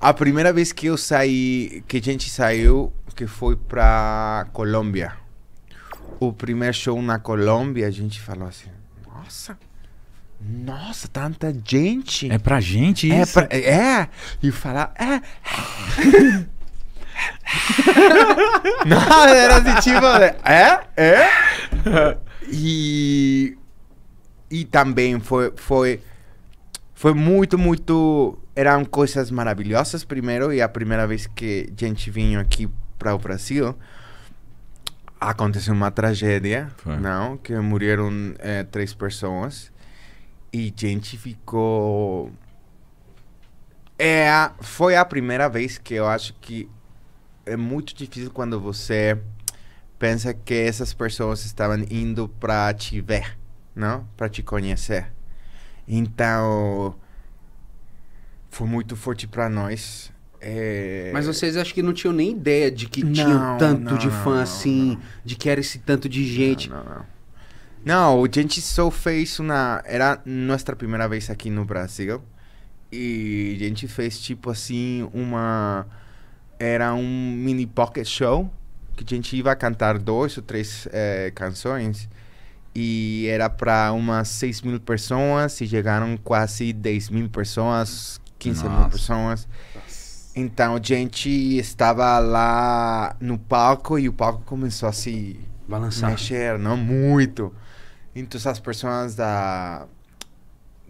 A primeira vez que eu saí, que a gente saiu, que foi pra Colômbia. O primeiro show na Colômbia, a gente falou assim: Nossa, nossa, tanta gente. É pra gente é isso? É, pra, é. e falar. É. Não, era assim, tipo, é, é. E, e também foi, foi, foi muito, muito eram coisas maravilhosas primeiro e a primeira vez que gente vinha aqui para o Brasil aconteceu uma tragédia, Foi. não? Que morreram é, eh, três pessoas e gente ficou é foi a primeira vez que eu acho que é muito difícil quando você pensa que essas pessoas estavam indo para te ver, não? Para te conhecer. Então, foi muito forte para nós. É... Mas vocês acham que não tinham nem ideia de que não, tinha tanto não, de fã não, assim, de que era esse tanto de gente? Não, não, não. a gente só fez uma. Era nossa primeira vez aqui no Brasil. E a gente fez tipo assim, uma. Era um mini pocket show que a gente ia cantar dois ou três é, canções. E era para umas 6 mil pessoas e chegaram quase 10 mil pessoas 15 mil pessoas. Então a gente estava lá no palco e o palco começou a se balançar. Mexer, não muito. Então as pessoas da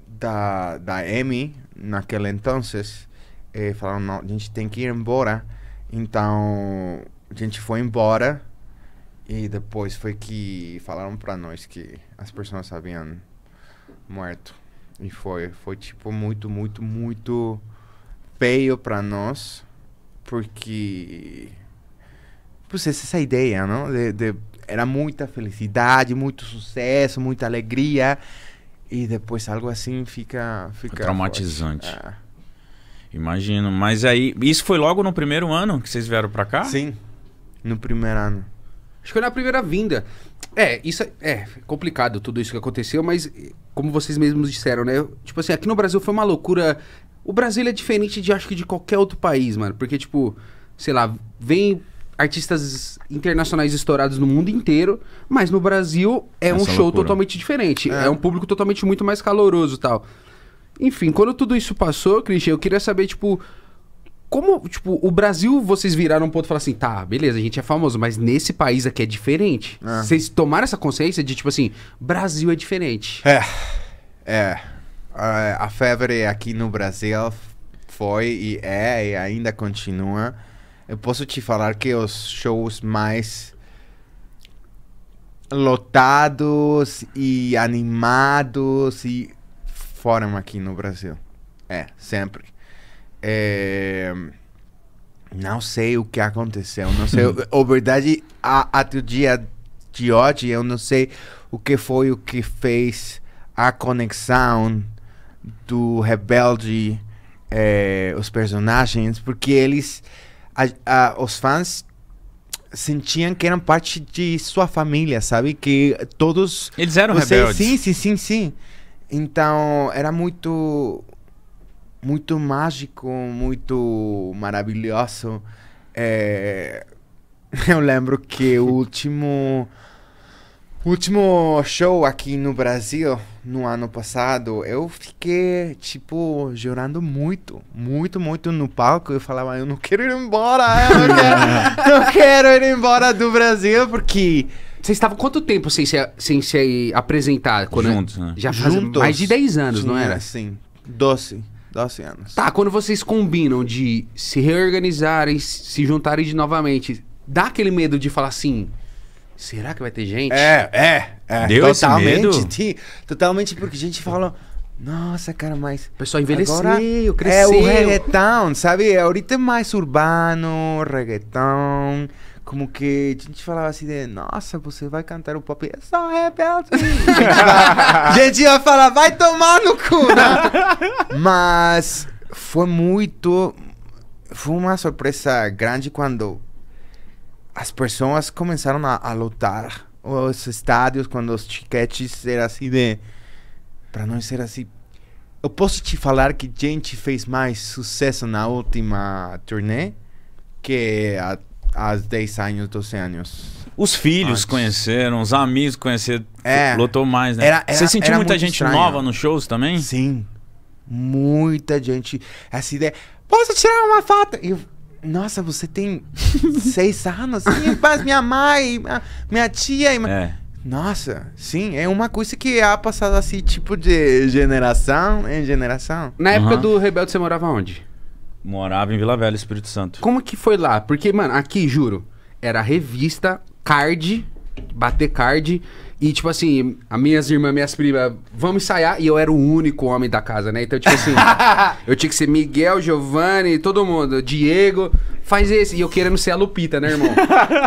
da da Emmy naquele entonces eh, falaram não, a gente tem que ir embora. Então a gente foi embora e depois foi que falaram para nós que as pessoas haviam morto. E foi, foi tipo muito, muito, muito feio para nós, porque pois essa é a ideia, não? De, de, era muita felicidade, muito sucesso, muita alegria e depois algo assim fica fica é traumatizante. Ah. Imagino, mas aí isso foi logo no primeiro ano que vocês vieram para cá? Sim. No primeiro ano. Acho que foi na primeira vinda. É, isso é, é, complicado tudo isso que aconteceu, mas como vocês mesmos disseram, né? Tipo assim, aqui no Brasil foi uma loucura. O Brasil é diferente de acho que de qualquer outro país, mano. Porque, tipo, sei lá, vem artistas internacionais estourados no mundo inteiro, mas no Brasil é Essa um show loucura. totalmente diferente. É. é. um público totalmente muito mais caloroso tal. Enfim, quando tudo isso passou, Cristian eu queria saber, tipo, como, tipo, o Brasil, vocês viraram um ponto e falaram assim, tá, beleza, a gente é famoso, mas nesse país aqui é diferente. É. Vocês tomaram essa consciência de, tipo assim, Brasil é diferente. É. É. A, a febre aqui no Brasil foi e é e ainda continua. Eu posso te falar que os shows mais lotados e animados e foram aqui no Brasil. É, sempre. É... Não sei o que aconteceu. Não sei. a uhum. verdade, a, até o dia de hoje, eu não sei o que foi o que fez a conexão do Rebelde, é, os personagens, porque eles, a, a, os fãs, sentiam que eram parte de sua família, sabe? Que todos. Eles eram vocês, rebeldes. Sim, sim, sim, sim. Então, era muito muito mágico, muito maravilhoso. É... Eu lembro que o último último show aqui no Brasil, no ano passado, eu fiquei, tipo, chorando muito, muito, muito no palco. Eu falava, eu não quero ir embora, eu não quero, não quero ir embora do Brasil, porque... Vocês estavam quanto tempo sem se, sem se apresentar? Quando é? Juntos, né? Já faz Juntos. mais de 10 anos, Sim, não era? Sim, 12 das cenas. Tá, quando vocês combinam de se reorganizarem, se juntarem de novamente, dá aquele medo de falar assim. Será que vai ter gente? É, é, é. Deu totalmente, esse medo? De, totalmente, porque a gente fala. Nossa, cara, mas. O pessoal envelheceu, agora cresceu. É o reggaeton, sabe? É ahorita é mais urbano, reggaeton como que a gente falava assim de, né, nossa, você vai cantar o pop, é só rebelde. a gente ia falar, vai tomar no cu, né? Mas foi muito, foi uma surpresa grande quando as pessoas começaram a, a lotar os estádios, quando os tickets eram assim de, né? para não ser assim, eu posso te falar que gente fez mais sucesso na última turnê que a há 10 anos, 12 anos. Os filhos Antes. conheceram, os amigos conheceram. É, lotou mais, né? Era, era, Você sentiu muita gente estranho. nova nos shows também? Sim. Muita gente. Essa ideia. Posso tirar uma foto? Eu, Nossa, você tem seis anos? Sim, mas minha mãe, minha, minha tia. É. Nossa, sim, é uma coisa que há é passado assim, tipo de geração em geração. Na época do Rebelde, você morava onde? Morava em Vila Velha, Espírito Santo. Como que foi lá? Porque, mano, aqui, juro, era revista, card, bater card. E, tipo assim, as minhas irmãs, minhas primas, vamos ensaiar. E eu era o único homem da casa, né? Então, tipo assim, eu tinha que ser Miguel, Giovanni, todo mundo, Diego, faz esse. E eu querendo ser a Lupita, né, irmão?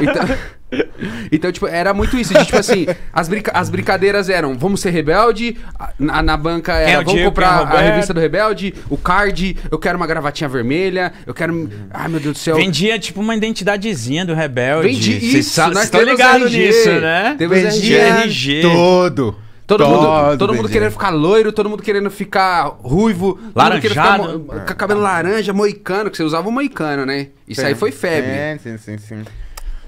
Então, então, tipo, era muito isso. tipo assim, as, brinca as brincadeiras eram vamos ser rebelde, na, na banca era é, vamos comprar é a revista do Rebelde, o card, eu quero uma gravatinha vermelha, eu quero. Ai, meu Deus do céu. Vendia, tipo, uma identidadezinha do Rebelde. Vendi isso, Cê nós estamos ligados nisso, né? Temos Vendia RG. todo. Todo, todo, mundo, todo mundo querendo ficar loiro, todo mundo querendo ficar ruivo, Laranjado. todo mundo querendo ficar com cabelo laranja, moicano, que você usava o moicano, né? Isso sim. aí foi febre. É, sim, sim, sim.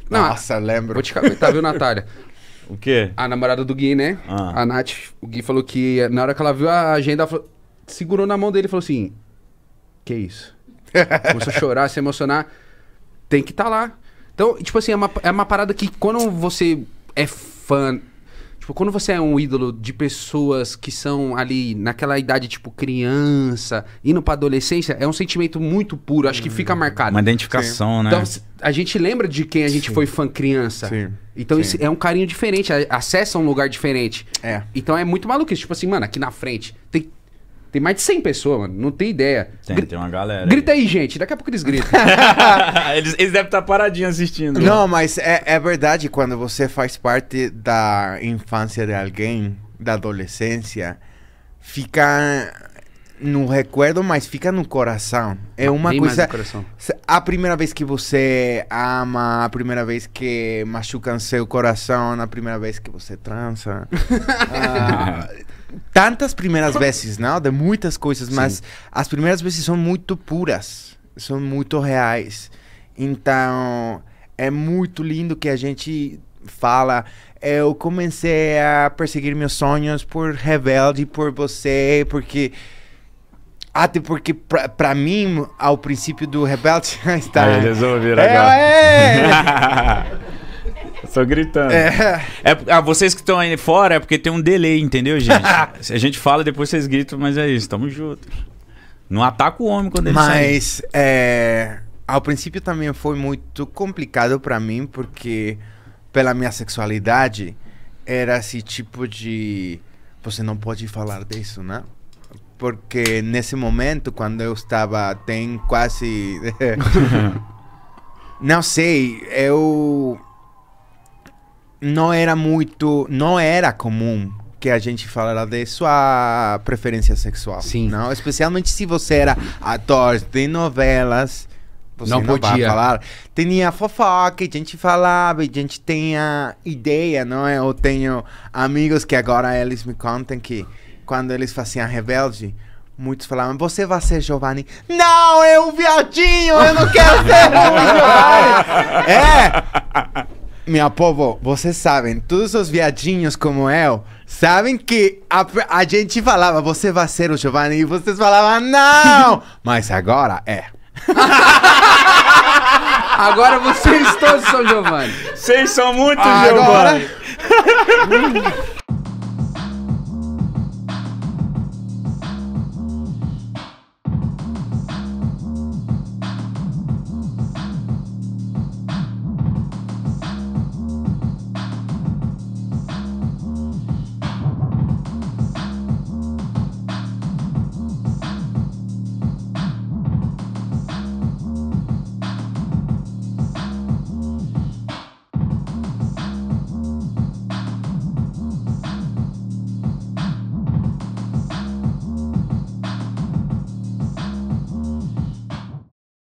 Não, Nossa, lembro. Vou te caguetar, tá, viu, Natália? o quê? A namorada do Gui, né? Ah. A Nath. O Gui falou que na hora que ela viu a agenda, ela falou, segurou na mão dele e falou assim: Que isso? Começou a chorar, se emocionar. Tem que estar tá lá. Então, tipo assim, é uma, é uma parada que quando você é fã Tipo, quando você é um ídolo de pessoas que são ali naquela idade, tipo, criança, indo pra adolescência, é um sentimento muito puro. Acho que fica uhum. marcado. Uma identificação, Sim. né? Então, a gente lembra de quem a gente Sim. foi fã criança. Sim. Então Sim. é um carinho diferente, acessa um lugar diferente. É. Então é muito maluco isso. Tipo assim, mano, aqui na frente tem tem mais de 100 pessoas, mano. Não tem ideia. Tem, Gr tem uma galera. Grita aí, aí, gente. Daqui a pouco eles gritam. eles, eles devem estar paradinhos assistindo. Não, mas é, é verdade. Quando você faz parte da infância de alguém, da adolescência, fica no recuerdo, mas fica no coração. É uma Bem coisa. A primeira vez que você ama, a primeira vez que machucam seu coração, a primeira vez que você transa. ah, tantas primeiras vezes, não? De muitas coisas, mas Sim. as primeiras vezes são muito puras, são muito reais. Então, é muito lindo que a gente fala. Eu comecei a perseguir meus sonhos por rebelde, por você, porque. Até porque, pra, pra mim, ao princípio do Rebelde, está. Aí eles vão vir é, agora. É, é. Tô gritando. É. é ah, vocês que estão aí fora é porque tem um delay, entendeu, gente? a gente fala, depois vocês gritam, mas é isso, tamo junto. Não ataca o homem quando ele Mas, sai. é. Ao princípio também foi muito complicado para mim, porque pela minha sexualidade era esse tipo de. Você não pode falar disso, né? Porque nesse momento, quando eu estava. Tem quase. não sei, eu não era muito. Não era comum que a gente falara de sua preferência sexual. Sim. Não? Especialmente se você era ator de novelas. Você não, não podia falar. Tinha fofoca, a gente falava, a gente tinha ideia, não é? Eu tenho amigos que agora eles me contam que quando eles faziam Rebelde, Muitos falavam, você vai ser Giovanni. Não, eu viadinho, eu não quero ser Giovanni. é. Minha povo, vocês sabem, todos os viadinhos como eu, sabem que a, a gente falava, você vai ser o Giovanni, e vocês falavam, não! Mas agora é. agora vocês todos são Giovanni. Vocês são muito agora... Giovanni.